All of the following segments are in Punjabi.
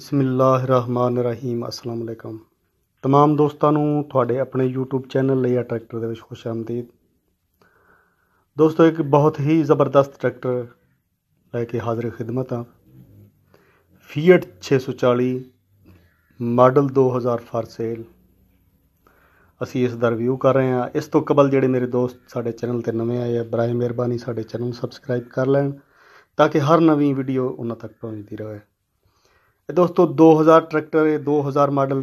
ਬਿਸਮਿਲ੍ਲਾਹਿਰਰਹਿਮਾਨਿਰਰਹੀਮ ਅਸਲਾਮ ਅਲੈਕਮ ਤਮਾਮ ਦੋਸਤਾਂ ਨੂੰ ਤੁਹਾਡੇ ਆਪਣੇ YouTube ਚੈਨਲ ਲਈ ਟਰੈਕਟਰ ਦੇ ਵਿੱਚ ਖੁਸ਼ ਆਮਦੀਦ ਦੋਸਤੋ ਇੱਕ ਬਹੁਤ ਹੀ ਜ਼ਬਰਦਸਤ ਟਰੈਕਟਰ ਲੈ ਕੇ ਹਾਜ਼ਰ ਖਿਦਮਤ ਆ ਫੀਟ 640 ਮਾਡਲ 2000 ਫਾਰ ਸੇਲ ਅਸੀਂ ਇਸ ਦਾ ਰਿਵਿਊ ਕਰ ਰਹੇ ਹਾਂ ਇਸ ਤੋਂ ਕਬਲ ਜਿਹੜੇ ਮੇਰੇ ਦੋਸਤ ਸਾਡੇ ਚੈਨਲ ਤੇ ਨਵੇਂ ਆਏ ਆ ਬਰਾਏ ਮਿਹਰਬਾਨੀ ਸਾਡੇ ਚੈਨਲ ਨੂੰ ਸਬਸਕ੍ਰਾਈਬ ਕਰ ਲੈਣ ਤਾਂ ਕਿ ਹਰ ਨਵੀਂ ਵੀਡੀਓ ਉਹਨਾਂ ਤੱਕ ਪਹੁੰਚਦੀ ਰਹੇ ਇਹ ਦੋਸਤੋ 2000 ਟਰੈਕਟਰ ਹੈ 2000 ਮਾਡਲ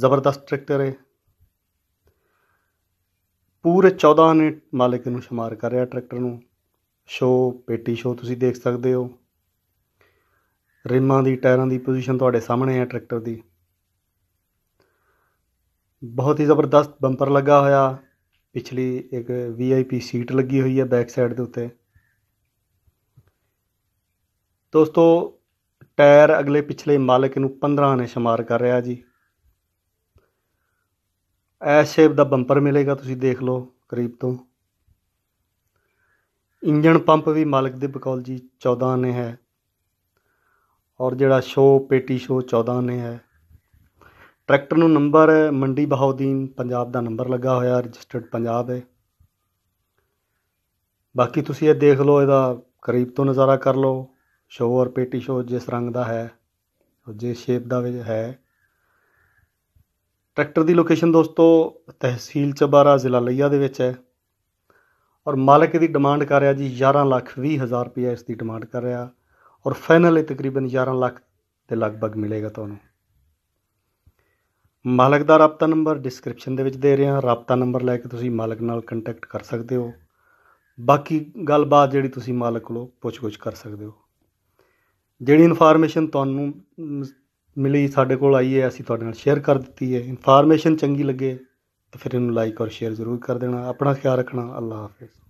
ਜ਼ਬਰਦਸਤ ਟਰੈਕਟਰ ਹੈ ਪੂਰੇ 14 ਨੇ ਮਾਲਕ ਨੂੰ ਸ਼ਮਾਰ ਰਿਹਾ ਟਰੈਕਟਰ ਨੂੰ ਸ਼ੋ ਪੇਟੀ ਸ਼ੋ ਤੁਸੀਂ ਦੇਖ ਸਕਦੇ ਹੋ ਰਿਮਾਂ ਦੀ ਟਾਇਰਾਂ ਦੀ ਪੋਜੀਸ਼ਨ ਤੁਹਾਡੇ ਸਾਹਮਣੇ ਹੈ ਟਰੈਕਟਰ ਦੀ ਬਹੁਤ ਹੀ ਜ਼ਬਰਦਸਤ ਬੰਪਰ ਲੱਗਾ ਹੋਇਆ ਪਿਛਲੀ ਇੱਕ ਵੀਆਈਪੀ ਸੀਟ ਲੱਗੀ ਹੋਈ ਹੈ ਬੈਕ ਸਾਈਡ ਦੇ ਉੱਤੇ ਦੋਸਤੋ ਟਾਇਰ ਅਗਲੇ ਪਿਛਲੇ ਮਾਲਕ ਨੂੰ 15 ਨੇ ਸ਼ਮਾਰ ਕਰ ਰਿਹਾ ਜੀ ਐ ਸ਼ੇਪ ਦਾ ਬੰਪਰ ਮਿਲੇਗਾ ਤੁਸੀਂ ਦੇਖ ਲਓ ਕਰੀਬ ਤੋਂ ਇੰਜਨ ਪੰਪ ਵੀ ਮਾਲਕ ਦੇ ਬਕੌਲ ਜੀ 14 ਨੇ ਹੈ ਔਰ ਜਿਹੜਾ ਸ਼ੋ ਪੇਟੀ ਸ਼ੋ 14 ਨੇ ਹੈ ਟਰੈਕਟਰ ਨੂੰ ਨੰਬਰ ਮੰਡੀ ਬਹਾਉਦੀਨ ਪੰਜਾਬ ਦਾ ਨੰਬਰ ਲੱਗਾ ਹੋਇਆ ਰਜਿਸਟਰਡ ਪੰਜਾਬ ਹੈ ਬਾਕੀ ਤੁਸੀਂ ਇਹ ਦੇਖ ਲਓ ਇਹਦਾ ਕਰੀਬ ਤੋਂ ਨਜ਼ਾਰਾ ਕਰ ਲਓ ਸ਼ੋ ਔਰ ਪੇਟੀ ਸ਼ੋ ਜਿਸ ਰੰਗ ਦਾ ਹੈ ਜਿਸ ਸ਼ੇਪ ਦਾ ਵਿੱਚ ਹੈ ਟਰੈਕਟਰ ਦੀ ਲੋਕੇਸ਼ਨ ਦੋਸਤੋ ਤਹਿਸੀਲ ਚਬਾਰਾ ਜ਼ਿਲ੍ਹਾ ਲਈਆ ਦੇ ਵਿੱਚ ਹੈ ਔਰ ਮਾਲਕ ਦੀ ਡਿਮਾਂਡ ਕਰ ਰਿਹਾ ਜੀ 11 ਲੱਖ 20 ਹਜ਼ਾਰ ਰੁਪਏ ਇਸ ਦੀ ਡਿਮਾਂਡ ਕਰ ਰਿਹਾ ਔਰ ਫਾਈਨਲ ਇਹ ਤਕਰੀਬਨ 11 ਲੱਖ ਦੇ ਲਗਭਗ ਮਿਲੇਗਾ ਤੁਹਾਨੂੰ ਮਾਲਕ ਦਾ ਰਾਪਤਾ ਨੰਬਰ ਡਿਸਕ੍ਰਿਪਸ਼ਨ ਦੇ ਵਿੱਚ ਦੇ ਰਿਹਾ ਰਾਪਤਾ ਨੰਬਰ ਲੈ ਕੇ ਤੁਸੀਂ ਮਾਲਕ ਨਾਲ ਕੰਟੈਕਟ ਕਰ ਸਕਦੇ ਹੋ ਬਾਕੀ ਗੱਲਬਾਤ ਜਿਹੜੀ ਤੁਸੀਂ ਮਾਲਕ ਕੋਲੋਂ ਪੁੱਛ-ਗੁੱਛ ਕਰ ਸਕਦੇ ਹੋ ਜਿਹੜੀ ਇਨਫੋਰਮੇਸ਼ਨ ਤੁਹਾਨੂੰ ਮਿਲੀ ਸਾਡੇ ਕੋਲ ਆਈ ਹੈ ਅਸੀਂ ਤੁਹਾਡੇ ਨਾਲ ਸ਼ੇਅਰ ਕਰ ਦਿੱਤੀ ਹੈ ਇਨਫੋਰਮੇਸ਼ਨ ਚੰਗੀ ਲੱਗੇ ਤਾਂ ਫਿਰ ਇਹਨੂੰ ਲਾਈਕ ਔਰ ਸ਼ੇਅਰ ਜ਼ਰੂਰ ਕਰ ਦੇਣਾ ਆਪਣਾ ਖਿਆਲ ਰੱਖਣਾ ਅੱਲਾਹ ਹਾਫਿਜ਼